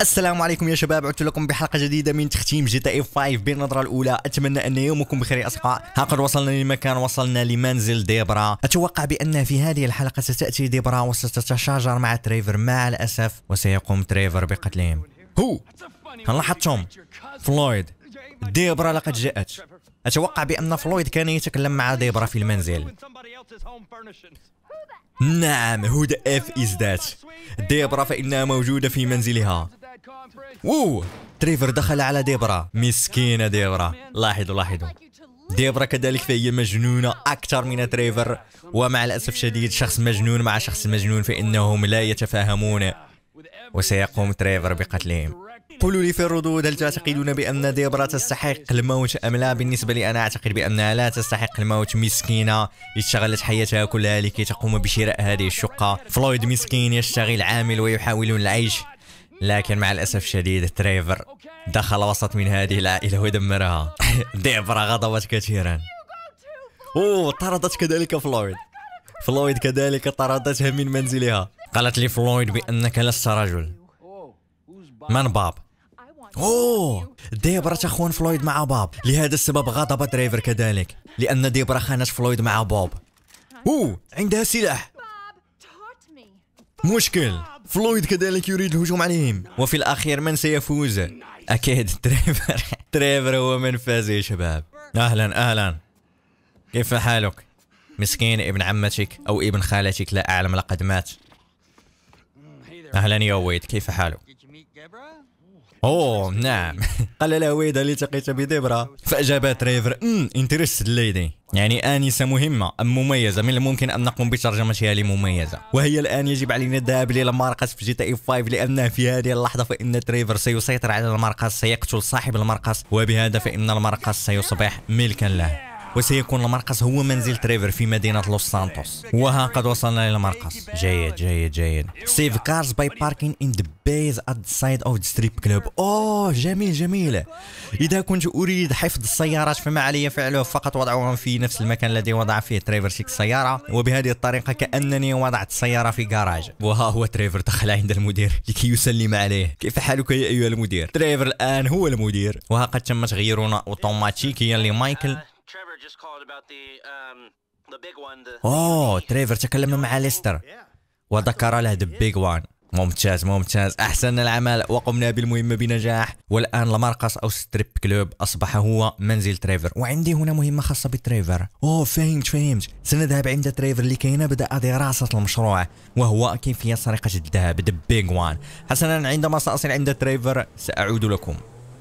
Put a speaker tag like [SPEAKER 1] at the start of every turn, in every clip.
[SPEAKER 1] السلام عليكم يا شباب عدت لكم بحلقه جديده من تختيم جي تي اي 5 بالنظره الاولى اتمنى ان يومكم بخير يا اصدقاء ها قد وصلنا لمكان وصلنا لمنزل ديبرا اتوقع بان في هذه الحلقه ستاتي ديبرا وستتشاجر مع تريفر مع الاسف وسيقوم تريفر بقتلهم هو هل لاحظتم فلويد ديبرا لقد جاءت اتوقع بان فلويد كان يتكلم مع ديبرا في المنزل نعم هدى اف از ذات ديبرا فانها موجوده في منزلها ووو تريفر دخل على ديبرا مسكينة ديبرا لاحظوا لاحظوا ديبرا كذلك فهي مجنونة أكثر من تريفر ومع الأسف الشديد شخص مجنون مع شخص مجنون فإنهم لا يتفاهمون وسيقوم تريفر بقتلهم قولوا لي في الردود هل تعتقدون بأن ديبرا تستحق الموت أم لا بالنسبة لي أنا أعتقد بأنها لا تستحق الموت مسكينة اشتغلت حياتها كلها لكي تقوم بشراء هذه الشقة فلويد مسكين يشتغل عامل ويحاول العيش لكن مع الأسف الشديد تريفر دخل وسط من هذه العائلة ودمرها ديبرا غضبت كثيرا أوه طردت كذلك فلويد فلويد كذلك طردتها من منزلها قالت لي فلويد بأنك لست رجل من باب اوه ديبرا تخون فلويد مع باب لهذا السبب غضب تريفر كذلك لان ديبرا خانت فلويد مع بوب اوه عندها سلاح مشكل فلويد كذلك يريد الهجوم عليهم وفي الأخير من سيفوز؟ أكيد تريفر تريفر هو من فاز يا شباب أهلا أهلا كيف حالك؟ مسكين ابن عمتك أو ابن خالتك لا أعلم لقد مات أهلا يا ويد كيف حالك؟ اوه نعم قال له ويدا التقيت بديبرا فاجاب تريفر ام انترستد ليدي يعني آنسة مهمة أم مميزة من الممكن أن نقوم بترجمتها لمميزة وهي الآن يجب علينا الذهاب إلى المرقص في جي تي اي 5 لأن في هذه اللحظة فإن تريفر سيسيطر على المرقص سيقتل صاحب المرقص وبهذا فإن المرقص سيصبح ملكا له وسيكون المرقص هو منزل تريفر في مدينة لوس سانتوس وها قد وصلنا إلى المرقص جيد جيد جيد سيف كارز باي باركين إن ذا بيز أت سايد أوف ستريب كلوب أوه جميل جميل إذا كنت أريد حفظ السيارات فما علي فعله فقط وضعهم في نفس المكان الذي وضع فيه تريفر تلك السيارة وبهذه الطريقة كأنني وضعت السيارة في جراج وها هو تريفر دخل عند المدير لكي يسلم عليه كيف حالك يا أيها المدير تريفر الآن هو المدير وها قد تم تغييرنا أوتوماتيكيا لمايكل اوه تريفر تكلم مع ليستر وذكر له ذا بيج وان ممتاز ممتاز احسن العمل وقمنا بالمهمه بنجاح والان المرقص او ستريب كلوب اصبح هو منزل تريفر وعندي هنا مهمه خاصه بتريفر اوه فهمت فهمت سنذهب عند تريفر لكي نبدا دراسه المشروع وهو كيفيه سرقه الذهب ذا بيج وان حسنا عندما ساصل عند تريفر ساعود لكم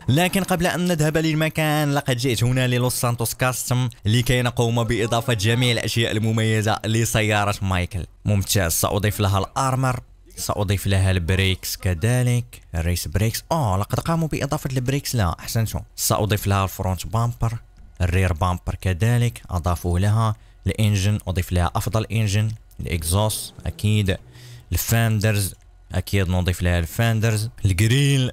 [SPEAKER 1] لكن قبل أن نذهب للمكان لقد جئت هنا للوس سانتوس كاستم لكي نقوم بإضافة جميع الأشياء المميزة لسيارة مايكل ممتاز سأضيف لها الأرمر سأضيف لها البريكس كذلك الريس بريكس آه لقد قاموا بإضافة البريكس لا أحسنتم سأضيف لها الفرونت بامبر الرير بامبر كذلك أضافوا لها الانجن أضيف لها أفضل انجن الإكزوس أكيد الفاندرز أكيد نضيف لها الفاندرز الجريل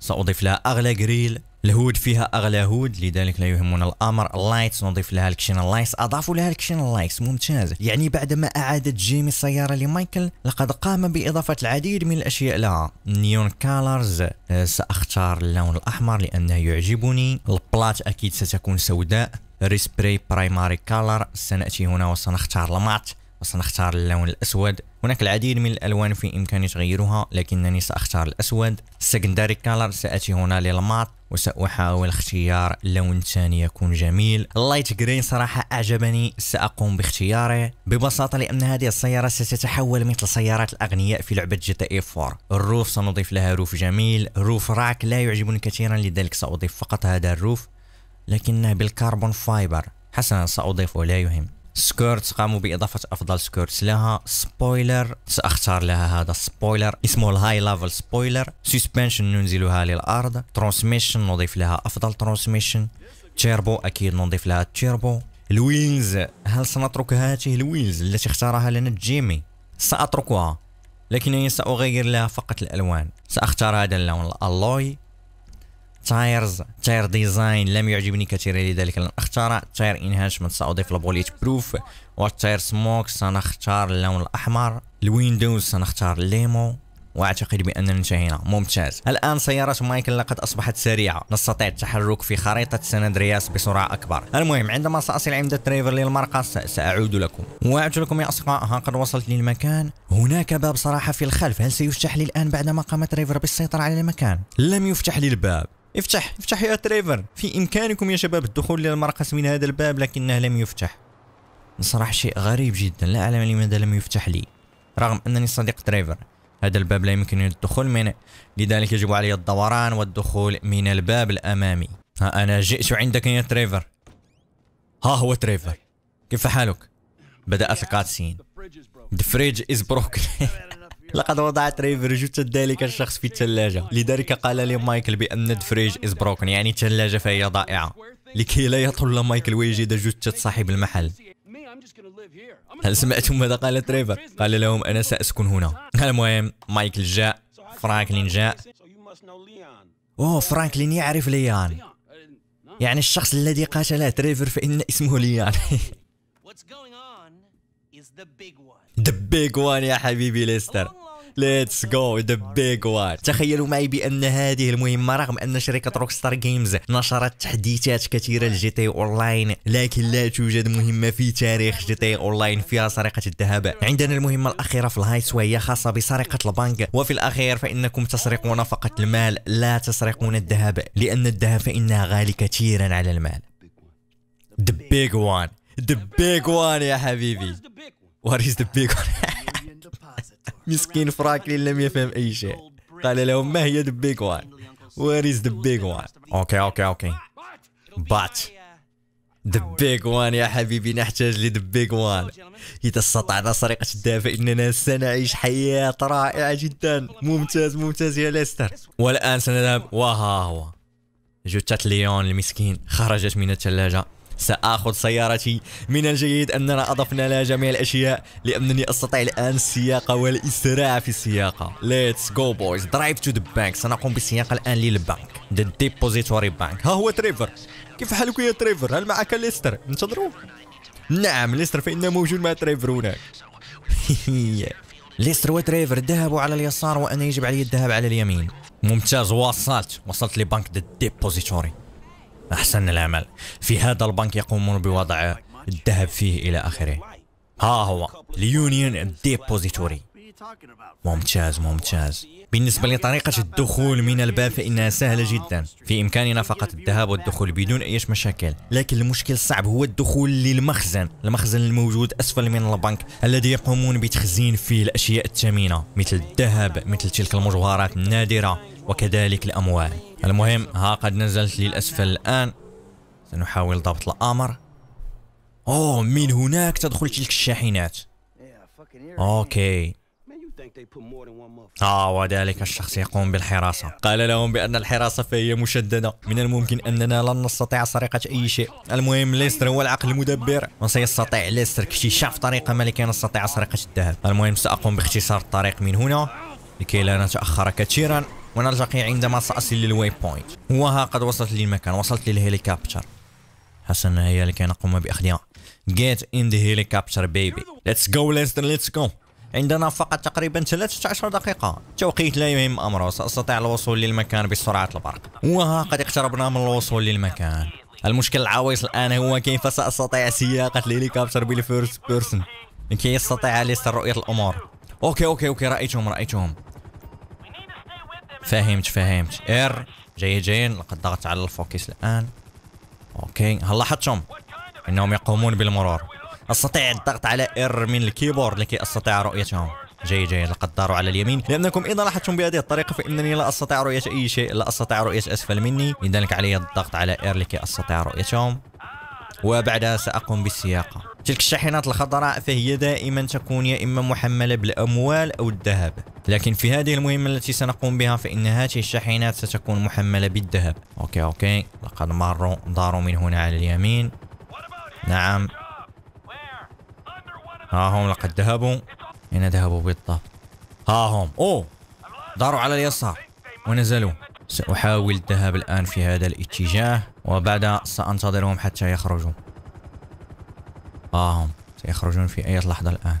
[SPEAKER 1] سأضيف لها أغلى جريل الهود فيها أغلى هود لذلك لا يهمنا الأمر اللايتس نضيف لها الكشين لايتس أضافوا لها الكشين لايتس ممتاز يعني بعدما أعادت جيمي السيارة لمايكل لقد قام بإضافة العديد من الأشياء لها نيون كالرز سأختار اللون الأحمر لأنه يعجبني البلات أكيد ستكون سوداء ريسبري برايماري كالر سنأتي هنا وسنختار المات وسنختار اللون الأسود هناك العديد من الألوان في إمكاني تغييرها لكنني سأختار الأسود السكندري كالر سأتي هنا للماط وسأحاول اختيار لون ثاني يكون جميل اللايت جرين صراحة أعجبني سأقوم باختياره ببساطة لأن هذه السيارة ستتحول مثل سيارات الأغنياء في لعبة جي تي 4 إيه الروف سنضيف لها روف جميل روف راك لا يعجبني كثيرا لذلك سأضيف فقط هذا الروف لكنه بالكربون فايبر حسنا سأضيفه لا يهم سكورتس قاموا باضافه افضل سكورتس لها سبويلر ساختار لها هذا السبويلر اسمه الهاي ليفل سبويلر سسبنشن ننزلها للارض ترانسميشن نضيف لها افضل ترانسميشن تيربو اكيد نضيف لها التيربو الويلز هل سنترك هاته الويلز التي اختارها لنا جيمي ساتركها لكنني ساغير لها فقط الالوان ساختار هذا اللون الالوي تايرز تاير ديزاين لم يعجبني كثيرا لذلك لن اختار تاير انهانشمنت ساضيف البوليت بروف والتاير سموك سنختار اللون الاحمر الويندوز سنختار الليمو واعتقد باننا انتهينا ممتاز الان سياره مايكل لقد اصبحت سريعه نستطيع التحرك في خريطه ساندرياس بسرعه اكبر المهم عندما ساصل عند تريفر للمرقص ساعود لكم وعدت لكم يا اصدقاء ها قد وصلت للمكان هناك باب صراحه في الخلف هل سيفتح لي الان بعدما قام تريفر بالسيطره على المكان لم يفتح لي الباب افتح افتح يا تريفر في إمكانكم يا شباب الدخول إلى المرقص من هذا الباب لكنه لم يفتح بصراحة شيء غريب جدا لا أعلم لماذا لم يفتح لي رغم أنني صديق تريفر هذا الباب لا يمكنني الدخول منه لذلك يجب علي الدوران والدخول من الباب الأمامي ها أنا جئت عندك يا تريفر ها هو تريفر كيف حالك؟ بدأت القادسين The fridge is broken لقد وضعت ريفرجوت ذلك الشخص في الثلاجة لذلك قال لي مايكل بأن الفريج إز بروكن يعني الثلاجة فهي ضائعة لكي لا يطل مايكل ويجد جثة صاحب المحل هل سمعتم ماذا قال تريفر؟ قال لهم أنا سأسكن هنا المهم مايكل جاء فرانكلين جاء أوه فرانكلين يعرف ليان يعني الشخص الذي قاتله تريفر فإن اسمه ليان ذا بيج وان يا حبيبي ليستر ليتس جو ذا بيج وان تخيلوا معي بان هذه المهمه رغم ان شركه روكستار جيمز نشرت تحديثات كثيره لجي تي اونلاين لكن لا توجد مهمه في تاريخ جي تي اونلاين فيها سرقه الذهب عندنا المهمه الاخيره في الهايس وهي خاصه بسرقه البنك وفي الاخير فانكم تسرقون فقط المال لا تسرقون الذهب لان الذهب فانها غالي كثيرا على المال ذا بيج وان ذا بيج وان يا حبيبي What is the big one مسكين فرانكلين لم يفهم أي شيء قال لهم ما هي the big one What is the big one أوكي أوكي أوكي But The big one يا حبيبي نحتاج لي the big one إذا استطعنا سرقة الدافع إننا سنعيش حياة رائعة جدا ممتاز ممتاز يا ليستر والآن سنذهب وها هو جثة ليون المسكين خرجت من الثلاجة سأخذ سيارتي من الجيد أننا أضفنا لها جميع الأشياء لأنني أستطيع الآن السياقة والإسراع في السياقة Let's go boys drive to the bank سنقوم بالسياقة الآن للبنك The depository bank ها هو تريفر كيف حالك يا تريفر هل معك ليستر انتظروا نعم ليستر فإنه موجود مع تريفر هناك ليستر وتريفر ذهبوا على اليسار وأنا يجب علي الذهاب على اليمين ممتاز وصلت وصلت لبنك ديبوزيتوري أحسن العمل في هذا البنك يقومون بوضع الذهب فيه إلى آخره ها هو اليونيون ديبوزيتوري ممتاز ممتاز بالنسبة لطريقة الدخول من الباب فإنها سهلة جدا في إمكاننا فقط الذهاب والدخول بدون أي مشاكل لكن المشكل الصعب هو الدخول للمخزن المخزن الموجود أسفل من البنك الذي يقومون بتخزين فيه الأشياء الثمينة مثل الذهب مثل تلك المجوهرات النادرة وكذلك الأموال المهم ها قد نزلت للأسفل الآن سنحاول ضبط الأمر أوه من هناك تدخل تلك الشاحنات أوكي آه وذلك الشخص يقوم بالحراسة قال لهم بأن الحراسة فهي مشددة من الممكن أننا لن نستطيع سرقة أي شيء المهم ليستر هو العقل المدبر وسيستطيع ليستر اكتشاف طريقة لكي نستطيع سرقة الذهب المهم سأقوم باختصار الطريق من هنا لكي لا نتأخر كثيرا ونلتقي عندما سأصل للويب بوينت وها قد وصلت للمكان وصلت للهليكوبتر حسنا هيا لكي نقوم بأخذها get in the helicopter baby let's go Lester let's go عندنا فقط تقريبا 13 دقيقة توقيت لا يهم أمره سأستطيع الوصول للمكان بسرعة البرق وها قد اقتربنا من الوصول للمكان المشكل العويص الآن هو كيف سأستطيع سياقة الهليكوبتر بالفيرست بيرسون لكي يستطيع ليستر رؤية الأمور أوكي أوكي أوكي رأيتهم رأيتهم فهمت فهمت اير جيد لقد ضغطت على الفوكس الان اوكي هل لاحظتم انهم يقومون بالمرور استطيع الضغط على اير من الكيبورد لكي استطيع رؤيتهم جيد جيد لقد داروا على اليمين لأنكم إذا لاحظتم بهذه الطريقة فإنني لا أستطيع رؤية أي شيء لا أستطيع رؤية أسفل مني لذلك علي الضغط على إير لكي أستطيع رؤيتهم وبعدها سأقوم بالسياقة تلك الشاحنات الخضراء فهي دائما تكون يا إما محملة بالأموال أو الذهب لكن في هذه المهمة التي سنقوم بها فإن هذه الشاحنات ستكون محملة بالذهب أوكي أوكي لقد مروا داروا من هنا على اليمين نعم ها هم لقد ذهبوا هنا ذهبوا بالضبط ها هم أوه داروا على اليسار ونزلوا سأحاول الذهاب الآن في هذا الاتجاه وبعدها سأنتظرهم حتى يخرجوا آهم آه، سيخرجون في أي لحظة الآن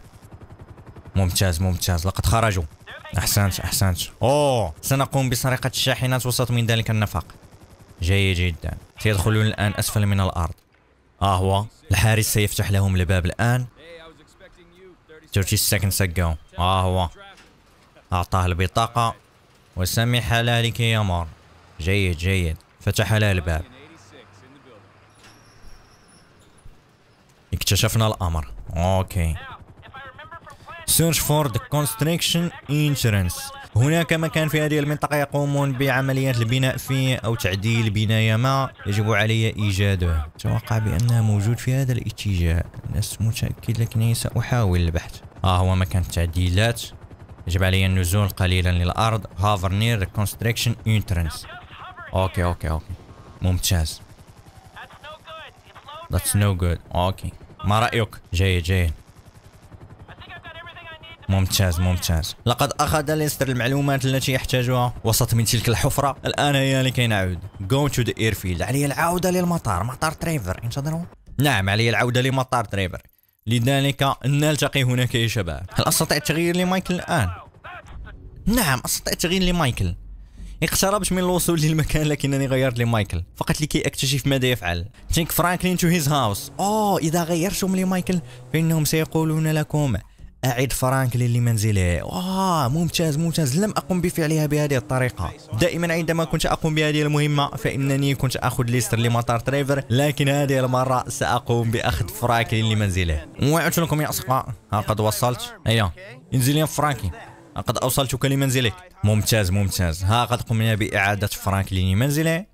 [SPEAKER 1] ممتاز ممتاز لقد خرجوا أحسنت أحسنت أوه سنقوم بسرقة الشاحنات وسط من ذلك النفق جيد جدا سيدخلون الآن أسفل من الأرض أهو هو الحارس سيفتح لهم الباب الآن 30 seconds ago أهو هو أعطاه البطاقة وسمح له لكي يمر جيد جيد فتح له الباب اكتشفنا الامر اوكي search for the construction انشورنس هناك مكان في هذه المنطقة يقومون بعمليات البناء فيه أو تعديل بناية ما يجب علي إيجاده أتوقع بأنه موجود في هذا الاتجاه لست متأكد لكنني سأحاول البحث ها آه هو مكان التعديلات يجب علي النزول قليلا للأرض هافر نير كونستريكشن انترنس أوكي أوكي أوكي ممتاز That's no good. Okay. ما رأيك؟ جيد جيد ممتاز ممتاز لقد أخذ ليستر المعلومات التي يحتاجها وسط من تلك الحفرة الآن هي لكي نعود Go to the airfield علي العودة للمطار مطار تريفر انتظروا نعم علي العودة لمطار تريفر لذلك نلتقي هناك يا شباب هل أستطيع التغيير لمايكل الآن؟ نعم أستطيع التغيير لمايكل اقتربت من الوصول للمكان لكنني غيرت لمايكل فقط لكي اكتشف ماذا يفعل تينك فرانكلين تو هيز هاوس اوه اذا غيرتم لمايكل فانهم سيقولون لكم أعد فرانكلين لمنزله واه ممتاز ممتاز لم أقم بفعلها بهذه الطريقة دائما عندما كنت أقوم بهذه المهمة فإنني كنت أخذ ليستر لمطار تريفر لكن هذه المرة سأقوم بأخذ فرانكلين لمنزله وعدت لكم يا أصدقاء ها قد وصلت هيا أيوه. انزل يا فرانكلين لقد أوصلتك لمنزلك ممتاز ممتاز ها قد قمنا بإعادة فرانكلين لمنزله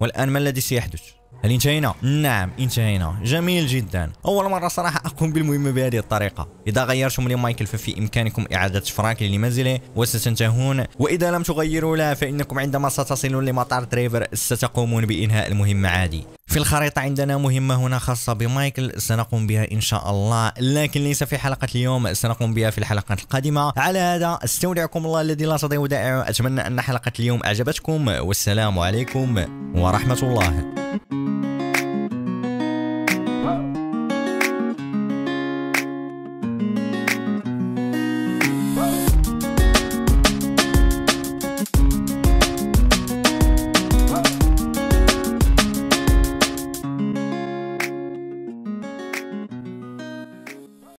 [SPEAKER 1] والآن ما الذي سيحدث؟ هل انتهينا؟ نعم انتهينا جميل جدا أول مرة صراحة أقوم بالمهمة بهذه الطريقة إذا غيرتم لمايكل ففي إمكانكم إعادة فرانكلين لمنزله وستنتهون وإذا لم تغيروا لا فإنكم عندما ستصلون لمطار دريفر ستقومون بإنهاء المهمة عادي في الخريطة عندنا مهمة هنا خاصة بمايكل سنقوم بها إن شاء الله لكن ليس في حلقة اليوم سنقوم بها في الحلقات القادمة على هذا استودعكم الله الذي لا تضيع ودائعه أتمنى أن حلقة اليوم أعجبتكم والسلام عليكم ورحمة الله